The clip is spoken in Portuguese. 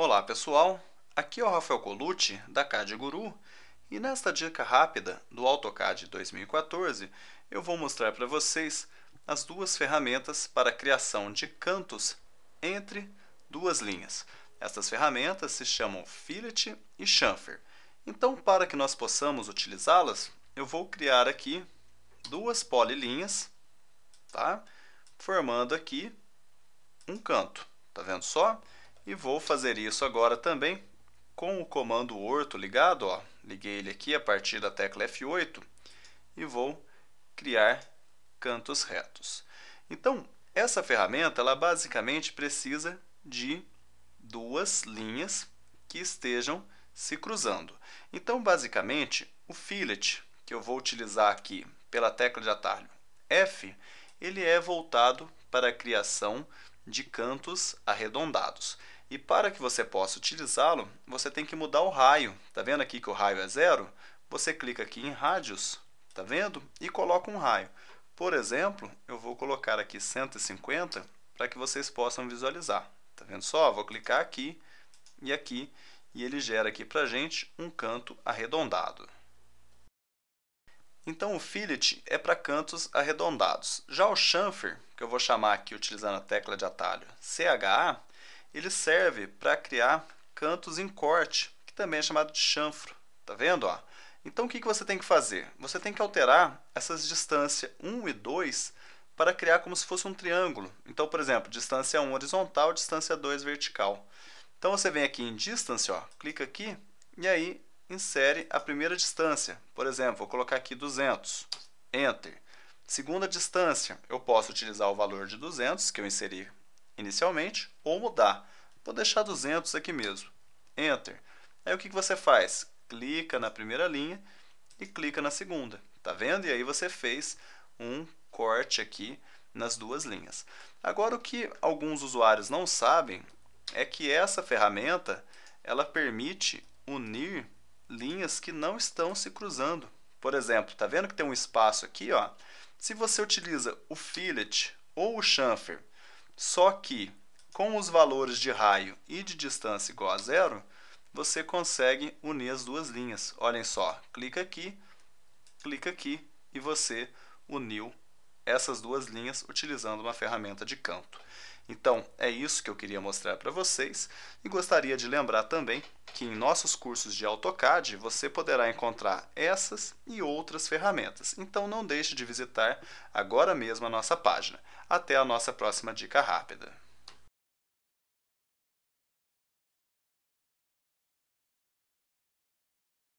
Olá pessoal, aqui é o Rafael Colucci da CAD Guru e nesta dica rápida do AutoCAD 2014 eu vou mostrar para vocês as duas ferramentas para a criação de cantos entre duas linhas. Estas ferramentas se chamam Fillet e Chamfer. Então, para que nós possamos utilizá-las, eu vou criar aqui duas polilinhas, tá? formando aqui um canto. Tá vendo só? E vou fazer isso agora também com o comando orto ligado, ó. Liguei ele aqui a partir da tecla F8 e vou criar cantos retos. Então, essa ferramenta, ela basicamente precisa de duas linhas que estejam se cruzando. Então, basicamente, o fillet que eu vou utilizar aqui pela tecla de atalho F, ele é voltado para a criação de cantos arredondados. E para que você possa utilizá-lo, você tem que mudar o raio. Tá vendo aqui que o raio é zero? Você clica aqui em rádios, tá vendo? E coloca um raio. Por exemplo, eu vou colocar aqui 150 para que vocês possam visualizar. Tá vendo só? Vou clicar aqui e aqui e ele gera aqui para gente um canto arredondado. Então o fillet é para cantos arredondados. Já o chamfer, que eu vou chamar aqui utilizando a tecla de atalho CHA, ele serve para criar cantos em corte, que também é chamado de chanfro. Tá vendo? Ó? Então o que, que você tem que fazer? Você tem que alterar essas distâncias 1 e 2 para criar como se fosse um triângulo. Então, por exemplo, distância 1 horizontal, distância 2 vertical. Então você vem aqui em distância, ó, clica aqui e aí insere a primeira distância. Por exemplo, vou colocar aqui 200, enter. Segunda distância, eu posso utilizar o valor de 200 que eu inseri inicialmente ou mudar. Vou deixar 200 aqui mesmo. Enter. Aí o que você faz? Clica na primeira linha e clica na segunda. Tá vendo? E aí você fez um corte aqui nas duas linhas. Agora o que alguns usuários não sabem é que essa ferramenta ela permite unir linhas que não estão se cruzando. Por exemplo, tá vendo que tem um espaço aqui, ó? Se você utiliza o fillet ou o chamfer só que com os valores de raio e de distância igual a zero, você consegue unir as duas linhas. Olhem só, clica aqui, clica aqui e você uniu essas duas linhas utilizando uma ferramenta de canto. Então, é isso que eu queria mostrar para vocês e gostaria de lembrar também que em nossos cursos de AutoCAD você poderá encontrar essas e outras ferramentas. Então não deixe de visitar agora mesmo a nossa página. Até a nossa próxima dica rápida.